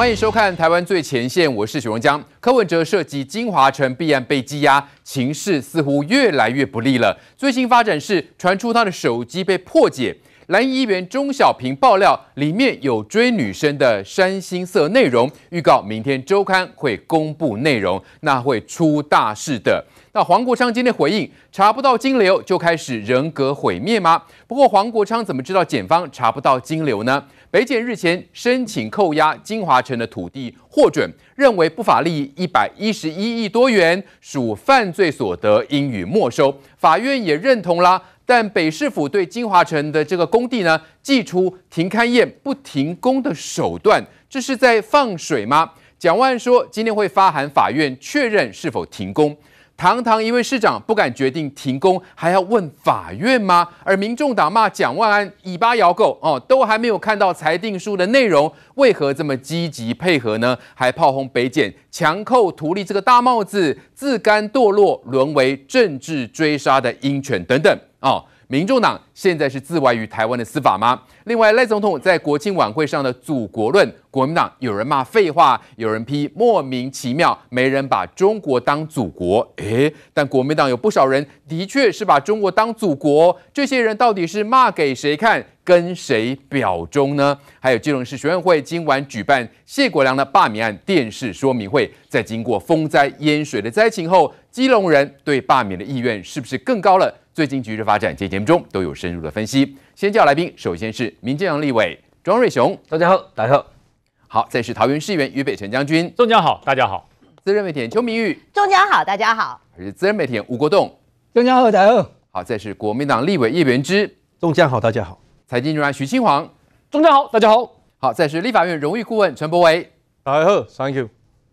欢迎收看《台湾最前线》，我是许荣江。柯文哲涉及金华城弊案被羁押，情势似乎越来越不利了。最新发展是传出他的手机被破解，蓝议员钟小平爆料里面有追女生的山心色内容，预告明天周刊会公布内容，那会出大事的。那黄国昌今天回应，查不到金流就开始人格毁灭吗？不过黄国昌怎么知道检方查不到金流呢？北检日前申请扣押金华城的土地获准，认为不法利益一百一十一亿多元属犯罪所得，应予没收。法院也认同啦，但北市府对金华城的这个工地呢，祭出停勘验不停工的手段，这是在放水吗？蒋万说，今天会发函法院确认是否停工。堂堂一位市长不敢决定停工，还要问法院吗？而民众党骂蒋万安以巴咬狗哦，都还没有看到裁定书的内容，为何这么积极配合呢？还炮轰北检强扣图利这个大帽子，自甘堕落，沦为政治追杀的鹰犬等等哦，民众党。现在是自外于台湾的司法吗？另外，赖总统在国庆晚会上的祖国论，国民党有人骂废话，有人批莫名其妙，没人把中国当祖国。诶，但国民党有不少人的确是把中国当祖国，这些人到底是骂给谁看，跟谁表忠呢？还有，基隆市学院会今晚举办谢国良的罢免案电视说明会，在经过风灾淹水的灾情后，基隆人对罢免的意愿是不是更高了？最近局势发展，这节目中都有深。深入的分析。先叫来宾，首先是民进党立委庄瑞雄，大家好，大家好。好，再是桃园市议员于北辰将军，中将好，大家好。自然媒体邱明玉，中将好，大家好。还是自然媒体吴国栋，中将好，大家好。好，再是国民党立委叶元之，中将好，大家好。财经记员徐清煌，中将好，大家好。好，再是立法院荣誉顾问陈柏伟，大家好，Thank you。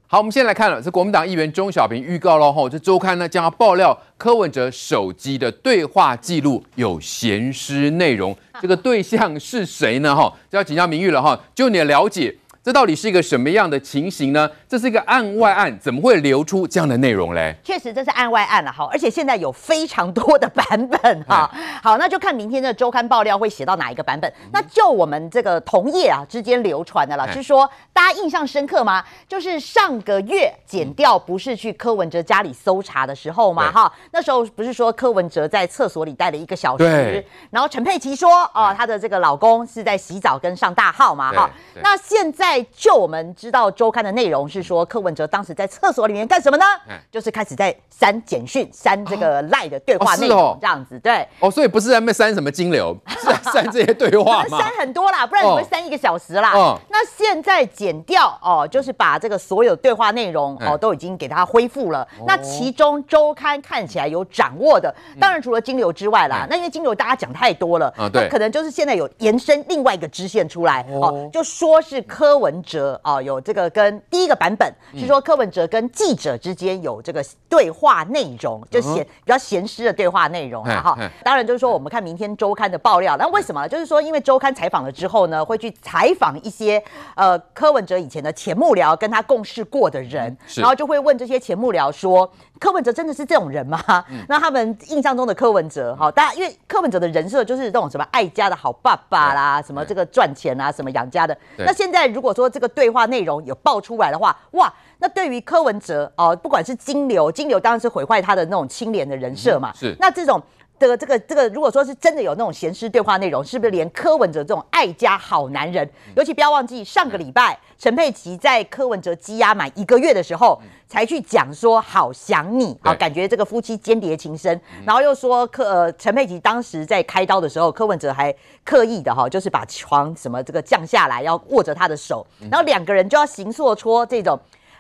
好，我们现在来看了，这国民党议员钟小平预告了哈，这周刊呢将要爆料柯文哲手机的对话记录有咸失内容，这个对象是谁呢？哈，就要请教明玉了哈，就你的了解。这到底是一个什么样的情形呢？这是一个案外案，怎么会流出这样的内容嘞？确实，这是案外案了哈。而且现在有非常多的版本哈。好，那就看明天的周刊爆料会写到哪一个版本。那就我们这个同业啊之间流传的啦，是说大家印象深刻吗？就是上个月剪掉不是去柯文哲家里搜查的时候嘛。哈，那时候不是说柯文哲在厕所里待了一个小时，然后陈佩琪说哦，她的这个老公是在洗澡跟上大号嘛。哈，那现在。就我们知道周刊的内容是说，柯文哲当时在厕所里面干什么呢？就是开始在删简讯、删这个赖的对话内容这样子。对，哦，所以不是在那删什么金流，删这些对话删很多啦，不然怎么删一个小时啦？那现在剪掉哦，就是把这个所有对话内容哦都已经给他恢复了。那其中周刊看起来有掌握的，当然除了金流之外啦。那因为金流大家讲太多了，那可能就是现在有延伸另外一个支线出来，哦，就说是柯文。文哲啊，有这个跟第一个版本是说，柯文哲跟记者之间有这个对话内容，就闲比较闲适的对话内容啦，哈。当然就是说，我们看《明天周刊》的爆料，那为什么？就是说，因为周刊采访了之后呢，会去采访一些呃柯文哲以前的前幕僚，跟他共事过的人，然后就会问这些前幕僚说。柯文哲真的是这种人吗？那他们印象中的柯文哲，好，大家因为柯文哲的人设就是这种什么爱家的好爸爸啦，什么这个赚钱啊，什么养家的。那现在如果说这个对话内容有爆出来的话，哇，那对于柯文哲哦，不管是金流，金流当然是毁坏他的那种清廉的人设嘛。是，那这种。的这个这个，如果说是真的有那种闲师对话内容，是不是连柯文哲这种爱家好男人，尤其不要忘记上个礼拜陈佩琪在柯文哲积压满一个月的时候，才去讲说好想你啊，感觉这个夫妻间谍情深，然后又说柯陈佩琪当时在开刀的时候，柯文哲还刻意的哈，就是把床什么这个降下来，要握着他的手，然后两个人就要行坐搓这种。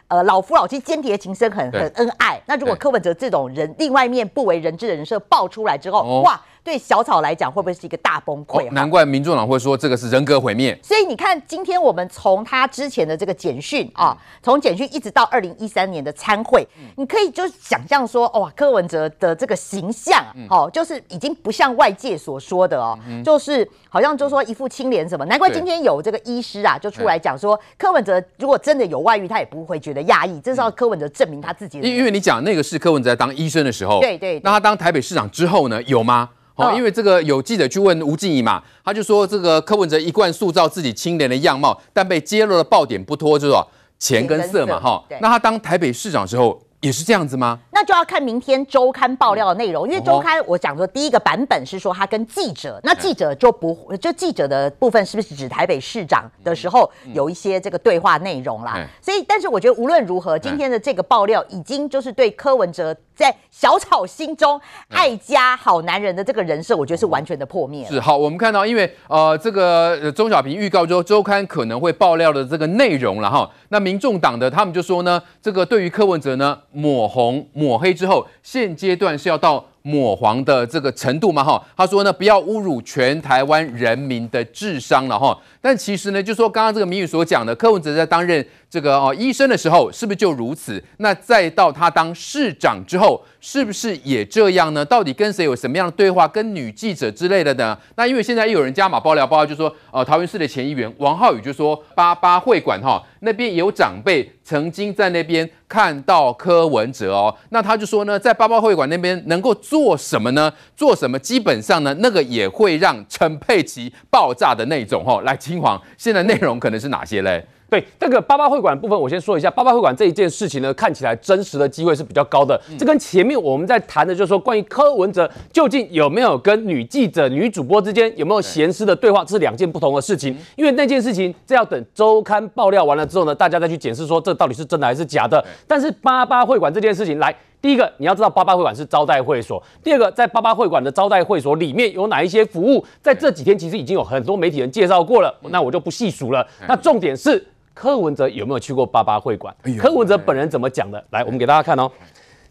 呃，老夫老妻间谍情深很很恩爱。那如果柯文哲这种人另外一面不为人知的人设爆出来之后，哇！对小草来讲，会不会是一个大崩溃？难怪民众党会说这个是人格毁灭。所以你看，今天我们从他之前的这个简讯啊，从简讯一直到二零一三年的参会，你可以就想象说，哇，柯文哲的这个形象，哦，就是已经不像外界所说的哦，就是好像就说一副清廉什么。难怪今天有这个医师啊，就出来讲说，柯文哲如果真的有外遇，他也不会觉得抑，这是要柯文哲证明他自己。因为，你讲那个是柯文哲在当医生的时候，对对。那他当台北市长之后呢，有吗？哦，因为这个有记者去问吴静怡嘛，他就说这个柯文哲一贯塑造自己清廉的样貌，但被揭露的爆点不脱就是钱跟色嘛，哈。那他当台北市长之候。也是这样子吗？那就要看明天周刊爆料的内容，因为周刊我讲说第一个版本是说他跟记者，那记者就不就记者的部分是不是指台北市长的时候有一些这个对话内容啦？所以，但是我觉得无论如何，今天的这个爆料已经就是对柯文哲在小草心中爱家好男人的这个人设，我觉得是完全的破灭。是好，我们看到因为呃这个钟小平预告说周刊可能会爆料的这个内容了哈，那民众党的他们就说呢，这个对于柯文哲呢。抹红、抹黑之后，现阶段是要到。抹黄的这个程度嘛，哈，他说呢，不要侮辱全台湾人民的智商了，哈。但其实呢，就说刚刚这个谜语所讲的，柯文哲在担任这个哦医生的时候，是不是就如此？那再到他当市长之后，是不是也这样呢？到底跟谁有什么样的对话？跟女记者之类的呢？那因为现在又有人加码爆料，爆料就说，呃，桃园市的前议员王浩宇就说，八八会馆哈那边有长辈曾经在那边看到柯文哲哦，那他就说呢，在八八会馆那边能够做。做什么呢？做什么基本上呢？那个也会让陈佩琪爆炸的那种哈。来，清黄，现在内容可能是哪些嘞？对，那个八八会馆部分，我先说一下。八八会馆这一件事情呢，看起来真实的机会是比较高的。这跟前面我们在谈的，就是说关于柯文哲究竟有没有跟女记者、女主播之间有没有闲私的对话，这是两件不同的事情。因为那件事情，这要等周刊爆料完了之后呢，大家再去检视说这到底是真的还是假的。但是八八会馆这件事情，来。第一个，你要知道八八会馆是招待会所。第二个，在八八会馆的招待会所里面有哪一些服务？在这几天其实已经有很多媒体人介绍过了，那我就不细数了。那重点是柯文哲有没有去过八八会馆？柯文哲本人怎么讲的？来，我们给大家看哦。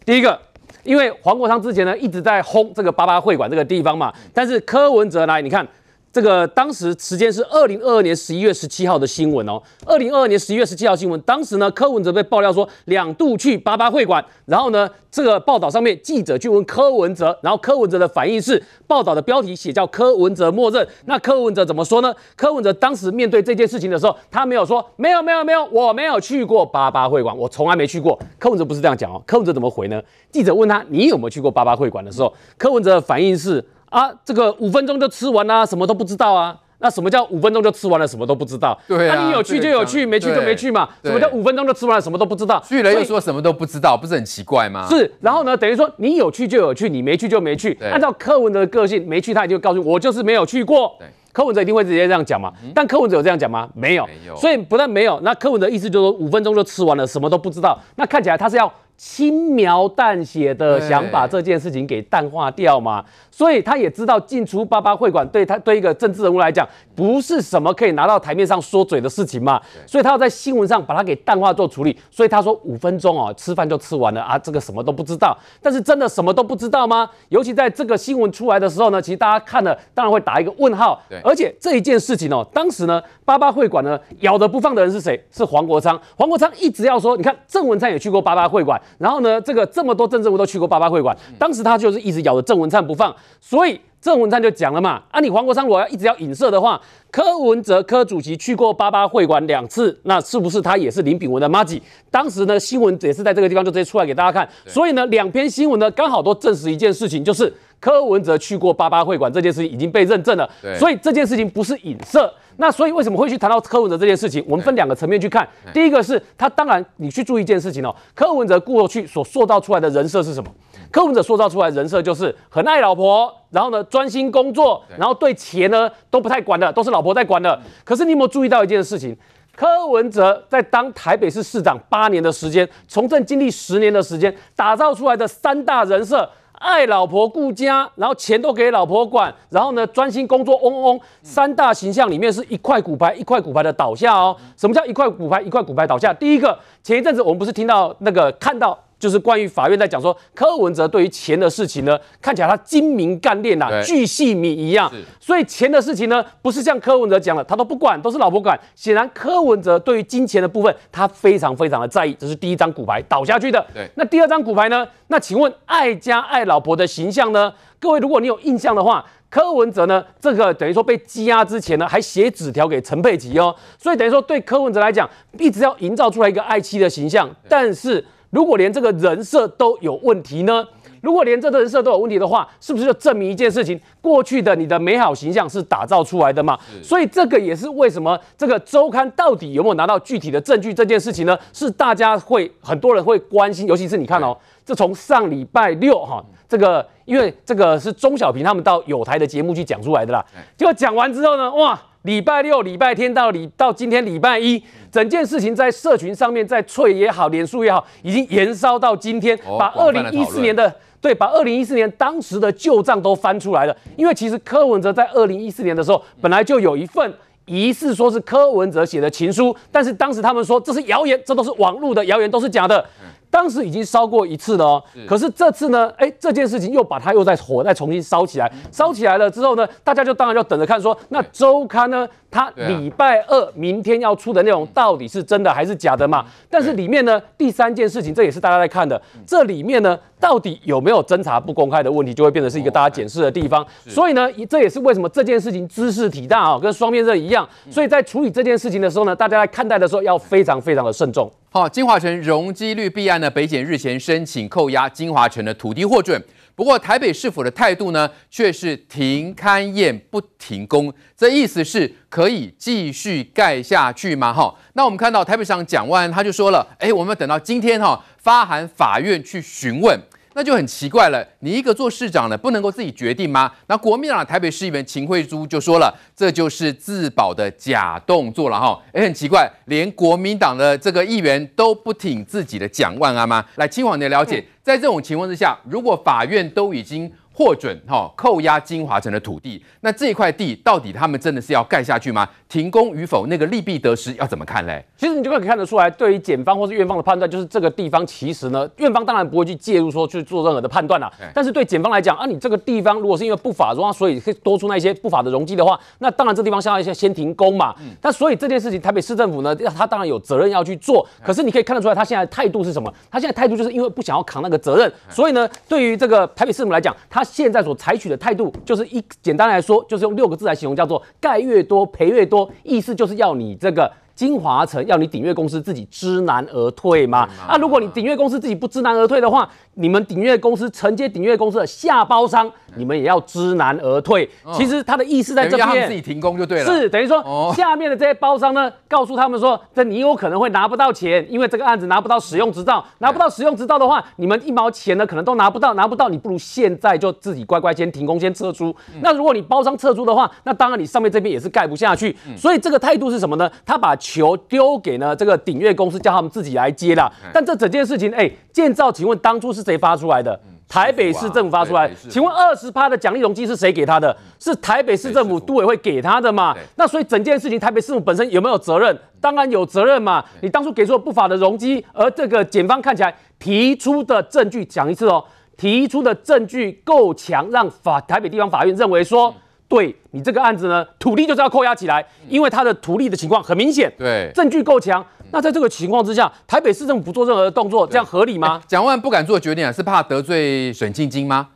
第一个，因为黄国昌之前呢一直在轰这个八八会馆这个地方嘛，但是柯文哲来，你看。这个当时时间是二零二二年十一月十七号的新闻哦，二零二二年十一月十七号新闻，当时呢，柯文哲被爆料说两度去八八会馆，然后呢，这个报道上面记者去问柯文哲，然后柯文哲的反应是，报道的标题写叫柯文哲默认，那柯文哲怎么说呢？柯文哲当时面对这件事情的时候，他没有说没有没有没有，我没有去过八八会馆，我从来没去过。柯文哲不是这样讲哦，柯文哲怎么回呢？记者问他你有没有去过八八会馆的时候，柯文哲的反应是。啊，这个五分钟就吃完啦，什么都不知道啊。那什么叫五分钟就吃完了，什么都不知道？对。那你有去就有去，没去就没去嘛。什么叫五分钟就吃完了，什么都不知道？去了又说什么都不知道，不是很奇怪吗？是。然后呢，等于说你有去就有去，你没去就没去按照柯文哲个性，没去他也就告诉我就是没有去过。柯文哲一定会直接这样讲嘛？但柯文哲有这样讲吗？没有。没有。所以不但没有，那柯文哲意思就是说五分钟就吃完了，什么都不知道。那看起来他是要。轻描淡写的想把这件事情给淡化掉嘛，所以他也知道进出八八会馆对他对一个政治人物来讲不是什么可以拿到台面上说嘴的事情嘛，所以他要在新闻上把它给淡化做处理。所以他说五分钟哦，吃饭就吃完了啊，这个什么都不知道。但是真的什么都不知道吗？尤其在这个新闻出来的时候呢，其实大家看了当然会打一个问号。而且这一件事情哦，当时呢，八八会馆呢咬得不放的人是谁？是黄国昌。黄国昌一直要说，你看郑文灿也去过八八会馆。然后呢，这个这么多政治人物都去过八八会馆，当时他就是一直咬着郑文灿不放，所以郑文灿就讲了嘛，啊，你黄国昌，我要一直要影射的话，柯文哲柯主席去过八八会馆两次，那是不是他也是林炳文的妈子？当时呢，新闻也是在这个地方就直接出来给大家看，所以呢，两篇新闻呢，刚好都证实一件事情，就是柯文哲去过八八会馆这件事情已经被认证了，所以这件事情不是影射。那所以为什么会去谈到柯文哲这件事情？我们分两个层面去看。第一个是他，当然你去注意一件事情哦，柯文哲过去所塑造出来的人设是什么？柯文哲塑造出来的人设就是很爱老婆，然后呢专心工作，然后对钱呢都不太管的，都是老婆在管的。可是你有没有注意到一件事情？柯文哲在当台北市市长八年的时间，从政经历十年的时间，打造出来的三大人设。爱老婆顾家，然后钱都给老婆管，然后呢专心工作，嗡嗡。三大形象里面是一块骨牌一块骨牌的倒下哦。什么叫一块骨牌一块骨牌倒下？第一个，前一阵子我们不是听到那个看到。就是关于法院在讲说，柯文哲对于钱的事情呢，看起来他精明干练呐，巨细米一样。所以钱的事情呢，不是像柯文哲讲了，他都不管，都是老婆管。显然，柯文哲对于金钱的部分，他非常非常的在意。这是第一张骨牌倒下去的。那第二张骨牌呢？那请问爱家爱老婆的形象呢？各位，如果你有印象的话，柯文哲呢，这个等于说被羁押之前呢，还写纸条给陈佩琪哦。所以等于说，对柯文哲来讲，一直要营造出来一个爱妻的形象，但是。如果连这个人设都有问题呢？如果连这个人设都有问题的话，是不是就证明一件事情？过去的你的美好形象是打造出来的嘛？所以这个也是为什么这个周刊到底有没有拿到具体的证据这件事情呢？是大家会很多人会关心，尤其是你看哦，这从上礼拜六哈，这个因为这个是钟小平他们到有台的节目去讲出来的啦，结果讲完之后呢，哇！礼拜六、礼拜天到礼到今天礼拜一，整件事情在社群上面，在翠也好，脸书也好，已经延烧到今天，把二零一四年的对，把二零一四年当时的旧账都翻出来了。因为其实柯文哲在二零一四年的时候，本来就有一份疑似说是柯文哲写的情书，但是当时他们说这是谣言，这都是网络的谣言，都是假的。当时已经烧过一次了，可是这次呢？哎，这件事情又把它又再火再重新烧起来，烧起来了之后呢，大家就当然就等着看，说那周刊呢，它礼拜二明天要出的内容到底是真的还是假的嘛？但是里面呢，第三件事情，这也是大家在看的，这里面呢。到底有没有侦查不公开的问题，就会变成是一个大家检视的地方。所以呢，这也是为什么这件事情知识体大啊，跟双面刃一样。所以在处理这件事情的时候呢，大家在看待的时候要非常非常的慎重。好，金华城容积率弊案呢，北检日前申请扣押金华城的土地获准。不过台北市府的态度呢，却是停勘验不停工，这意思是可以继续盖下去吗？哈，那我们看到台北市长讲完，他就说了，哎，我们等到今天哈，发函法院去询问。那就很奇怪了，你一个做市长的不能够自己决定吗？那国民党台北市议员秦惠珠就说了，这就是自保的假动作了哈。哎，很奇怪，连国民党的这个议员都不挺自己的蒋万安吗？来，清黄，你的了解，在这种情况之下，如果法院都已经。获准哈扣押金华城的土地，那这块地到底他们真的是要盖下去吗？停工与否，那个利弊得失要怎么看嘞？其实你就可以看得出来，对于检方或是院方的判断，就是这个地方其实呢，院方当然不会去介入说去做任何的判断啦。但是对检方来讲，啊，你这个地方如果是因为不法话，所以多出那些不法的容积的话，那当然这地方先先停工嘛。那所以这件事情，台北市政府呢，他当然有责任要去做。可是你可以看得出来，他现在态度是什么？他现在态度就是因为不想要扛那个责任，所以呢，对于这个台北市政府来讲，他。现在所采取的态度，就是一简单来说，就是用六个字来形容，叫做“盖越多赔越多”，意思就是要你这个。金华城要你鼎越公司自己知难而退吗？啊，如果你鼎越公司自己不知难而退的话，你们鼎越公司承接鼎越公司的下包商，你们也要知难而退。其实他的意思在这边，自己停工就对了。是等于说，下面的这些包商呢，告诉他们说，这你有可能会拿不到钱，因为这个案子拿不到使用执照，拿不到使用执照的话，你们一毛钱呢可能都拿不到，拿不到你不如现在就自己乖乖先停工，先撤出。那如果你包商撤出的话，那当然你上面这边也是盖不下去。所以这个态度是什么呢？他把。球丢给呢这个鼎越公司，叫他们自己来接了。但这整件事情，哎，建造，请问当初是谁发出来的？台北市政府发出来。请问二十趴的奖励容积是谁给他的？是台北市政府都委会给他的嘛？那所以整件事情，台北市政府本身有没有责任？当然有责任嘛。你当初给出了不法的容积，而这个检方看起来提出的证据，讲一次哦，提出的证据够强，让法台北地方法院认为说。对你这个案子呢，土地就是要扣押起来，因为他的土地的情况很明显，对证据够强。那在这个情况之下，台北市政府不做任何的动作，这样合理吗？蒋万不敢做决定啊，是怕得罪沈庆晶吗？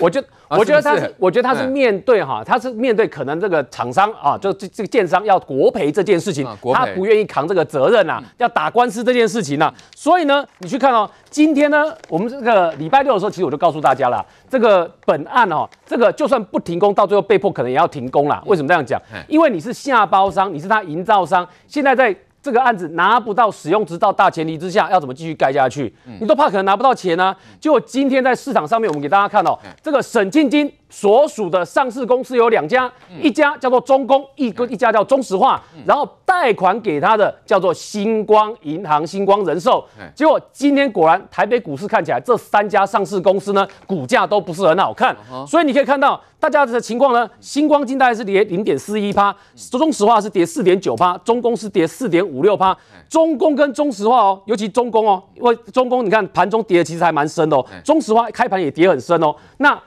我得，我觉得他是，我觉得他是面对哈，他是面对可能这个厂商啊，就这这个建商要国赔这件事情，他不愿意扛这个责任呐，要打官司这件事情呢，所以呢，你去看哦，今天呢，我们这个礼拜六的时候，其实我就告诉大家了，这个本案哦，这个就算不停工，到最后被迫可能也要停工了。为什么这样讲？因为你是下包商，你是他营造商，现在在。这个案子拿不到使用执照，大前提之下要怎么继续盖下去？你都怕可能拿不到钱呢。结果今天在市场上面，我们给大家看到，这个沈晶晶所属的上市公司有两家，一家叫做中公，一个一家叫中石化，然后贷款给他的叫做星光银行、星光人寿。结果今天果然，台北股市看起来这三家上市公司呢，股价都不是很好看，所以你可以看到。大家的情况呢？星光金大概是跌零点四一趴，中石化是跌四点九趴，中公是跌四点五六趴。中公跟中石化哦，尤其中公哦，因为中公你看盘中跌的其实还蛮深哦。中石化开盘也跌很深哦。那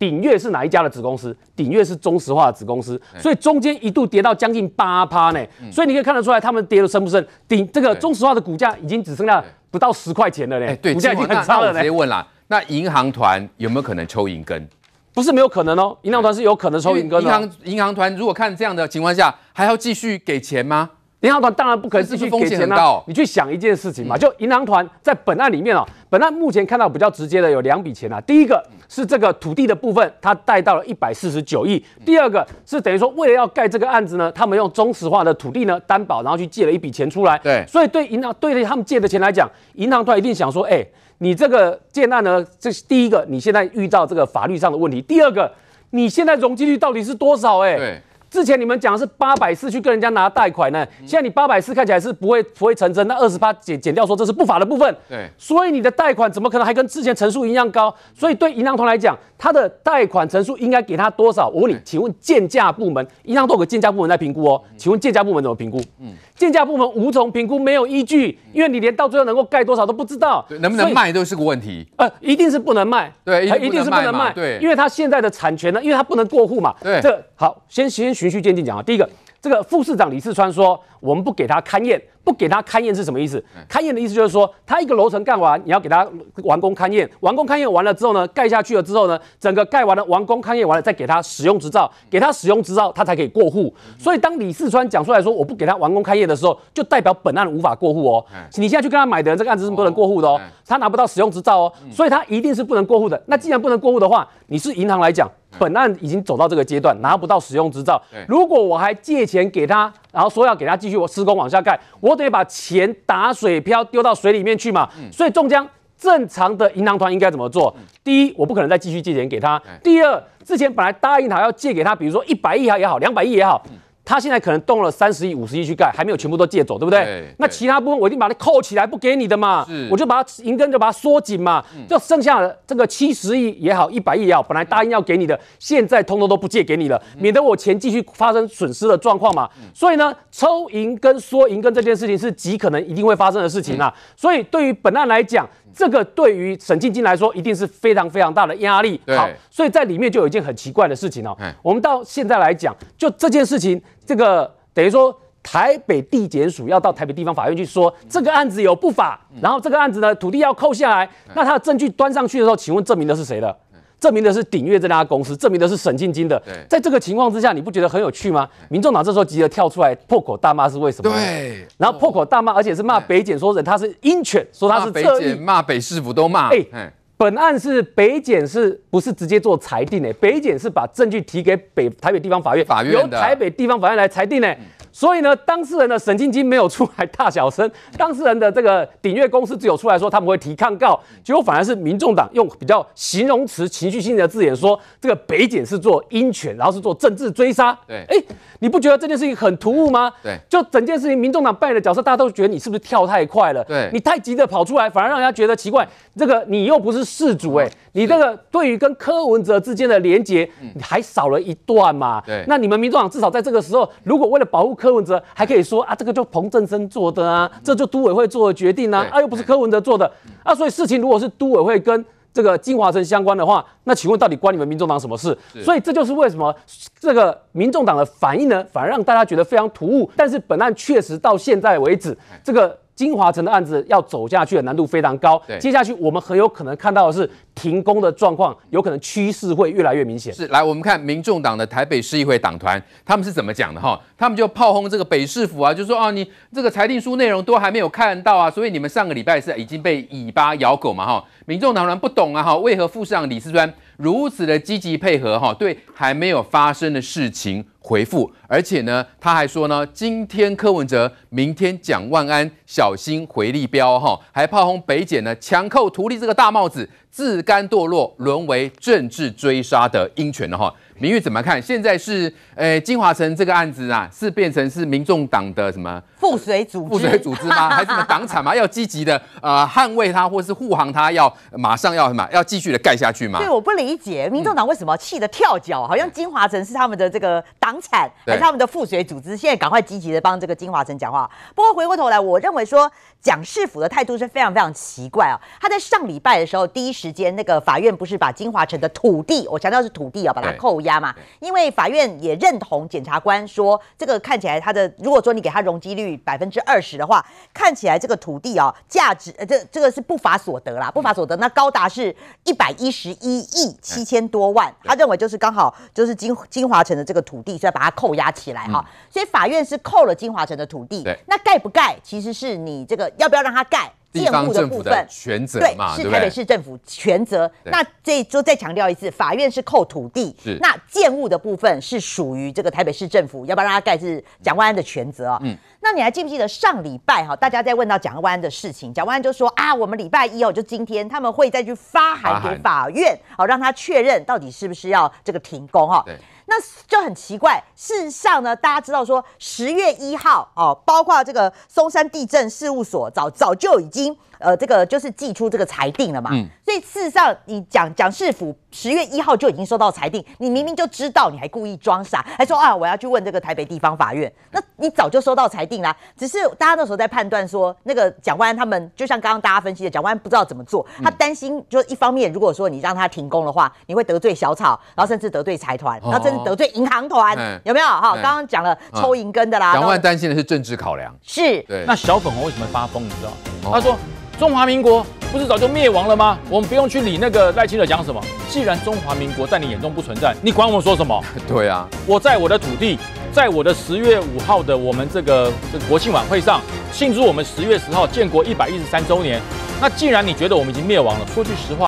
鼎越是哪一家的子公司？鼎越是中石化的子公司，所以中间一度跌到将近八趴呢。所以你可以看得出来，他们跌的深不深？鼎这个中石化的股价已经只剩下不到十块钱了呢。对，股价已经很差了我直接问了，那银行团有没有可能抽银根？不是没有可能哦，银行团是有可能抽银哥的。银行银行团如果看这样的情况下，还要继续给钱吗？银行团当然不可能继续给钱了。你去想一件事情嘛，就银行团在本案里面啊，本案目前看到比较直接的有两笔钱啊，第一个是这个土地的部分，它贷到了一百四十九亿；第二个是等于说为了要盖这个案子呢，他们用中石化的土地呢担保，然后去借了一笔钱出来。对，所以对银行，对于他们借的钱来讲，银行团一定想说，哎。你这个建案呢？这第一个，你现在遇到这个法律上的问题；第二个，你现在容积率到底是多少？哎，对，之前你们讲是八百四去跟人家拿贷款呢，现在你八百四看起来是不会不会成真，那二十八减减掉说这是不法的部分，对，所以你的贷款怎么可能还跟之前陈述一样高？所以对银行团来讲。他的贷款成数应该给他多少？我问你，请问建价部门行都有个建价部门在评估哦。请问建价部门怎么评估？嗯，建价部门无从评估，没有依据，因为你连到最后能够盖多少都不知道，能不能卖都是个问题。呃，一定是不能卖，对，一定是不能卖，对，因为他现在的产权呢，因为他不能过户嘛，对。这好，先先循序渐进讲啊。第一个，这个副市长李世川说，我们不给他勘验。不给他勘验是什么意思？勘验的意思就是说，他一个楼层干完，你要给他完工勘验。完工勘验完了之后呢，盖下去了之后呢，整个盖完了，完工勘验完了，再给他使用执照，给他使用执照，他才可以过户。所以，当李四川讲出来说我不给他完工勘验的时候，就代表本案无法过户哦。你现在去跟他买的这个案子是不能过户的哦，他拿不到使用执照哦，所以他一定是不能过户的。那既然不能过户的话，你是银行来讲，本案已经走到这个阶段，拿不到使用执照。如果我还借钱给他。然后说要给他继续我施工往下盖，我得把钱打水漂丢到水里面去嘛。所以中江正常的银行团应该怎么做？第一，我不可能再继续借钱给他；第二，之前本来答应他要借给他，比如说一百亿也好，两百亿也好。他现在可能动了三十亿、五十亿去盖，还没有全部都借走，对不对？那其他部分我一定把它扣起来不给你的嘛，我就把它银根就把它缩紧嘛，就剩下的这个七十亿也好、一百亿也好，本来答应要给你的，现在通通都不借给你了，免得我钱继续发生损失的状况嘛。所以呢，抽银根、缩银根这件事情是极可能一定会发生的事情啊。所以对于本案来讲，这个对于沈计金来说，一定是非常非常大的压力。好，所以在里面就有一件很奇怪的事情哦。我们到现在来讲，就这件事情，这个等于说台北地检署要到台北地方法院去说这个案子有不法，然后这个案子呢土地要扣下来，那他的证据端上去的时候，请问证明的是谁的？证明的是鼎越这家公司，证明的是沈晶晶的。在这个情况之下，你不觉得很有趣吗？民众党这时候急着跳出来破口大骂，是为什么？对，然后破口大骂，而且是骂北检说人他是鹰犬，说他是特务，骂北市府都骂。哎，本案是北检是不是直接做裁定呢？北检是把证据提给北台北地方法院，法院由台北地方法院来裁定呢。所以呢，当事人的沈晶晶没有出来大小声，当事人的这个鼎越公司只有出来说他们会提抗告，结果反而是民众党用比较形容词、情绪性的字眼说这个北检是做鹰犬，然后是做政治追杀。对，哎，你不觉得这件事情很突兀吗？对，就整件事情，民众党扮演的角色，大家都觉得你是不是跳太快了？对，你太急着跑出来，反而让人家觉得奇怪。这个你又不是事主，哎，你这个对于跟柯文哲之间的连结，你还少了一段嘛？对，那你们民众党至少在这个时候，如果为了保护柯文哲还可以说啊，这个就彭正生做的啊，这就都委会做的决定啊，啊又不是柯文哲做的啊，所以事情如果是都委会跟这个金华城相关的话，那请问到底关你们民众党什么事？所以这就是为什么这个民众党的反应呢，反而让大家觉得非常突兀。但是本案确实到现在为止，这个。金华城的案子要走下去的难度非常高。接下去我们很有可能看到的是停工的状况，有可能趋势会越来越明显。是，来我们看民众党的台北市议会党团他们是怎么讲的哈？他们就炮轰这个北市府啊，就说啊，你这个裁定书内容都还没有看到啊，所以你们上个礼拜是已经被尾巴咬狗嘛哈？民众党人不懂啊哈，为何副市长李世专？如此的积极配合哈，对还没有发生的事情回复，而且呢，他还说呢，今天柯文哲，明天蒋万安，小心回力标哈，还炮轰北检呢，强扣徒弟这个大帽子，自甘堕落，沦为政治追杀的鹰犬哈。名誉怎么看？现在是呃，金华城这个案子啊，是变成是民众党的什么腹水组织、腹水组织吗？还是什么党产吗？要积极的呃捍卫它，或是护航它？要马上要什么？要继续的盖下去吗？对，我不理解民众党为什么气得跳脚，好像金华城是他们的这个党产，还是他们的腹水组织？现在赶快积极的帮这个金华城讲话。不过回过头来，我认为说蒋世府的态度是非常非常奇怪啊！他在上礼拜的时候，第一时间那个法院不是把金华城的土地，我强调是土地啊，把它扣押。家嘛，因为法院也认同检察官说，这个看起来他的，如果说你给他容积率百分之二十的话，看起来这个土地哦价值呃，这这个是不法所得啦，不法所得那高达是一百一十一亿七千多万，他认为就是刚好就是金金华城的这个土地，所以把它扣押起来哈，所以法院是扣了金华城的土地，那盖不盖其实是你这个要不要让他盖。建物的部分全责，对，是台北市政府全责。那这一周再强调一次，法院是扣土地，那建物的部分是属于这个台北市政府，要不要让他盖是蒋万安的全责啊？嗯，那你还记不记得上礼拜哈，大家在问到蒋万安的事情，蒋万安就说啊，我们礼拜一哦，就今天他们会再去发函给法院，好让他确认到底是不是要这个停工哈？对。那就很奇怪。事实上呢，大家知道说，十月一号哦，包括这个松山地震事务所，早早就已经。呃，这个就是寄出这个裁定了嘛，所以事实上你讲蒋世府十月一号就已经收到裁定，你明明就知道，你还故意装傻，还说啊我要去问这个台北地方法院，那你早就收到裁定啦，只是大家那时候在判断说，那个蒋万他们就像刚刚大家分析的，蒋万不知道怎么做，他担心就一方面如果说你让他停工的话，你会得罪小草，然后甚至得罪财团，然后甚至得罪银行团，有没有哈？刚刚讲了抽银根的啦，蒋万担心的是政治考量，是，对。那小粉红为什么发疯？你知道？他说。中华民国不是早就灭亡了吗？我们不用去理那个赖清德讲什么。既然中华民国在你眼中不存在，你管我们说什么？对啊，我在我的土地，在我的十月五号的我们这个这个国庆晚会上庆祝我们十月十号建国一百一十三周年。那既然你觉得我们已经灭亡了，说句实话。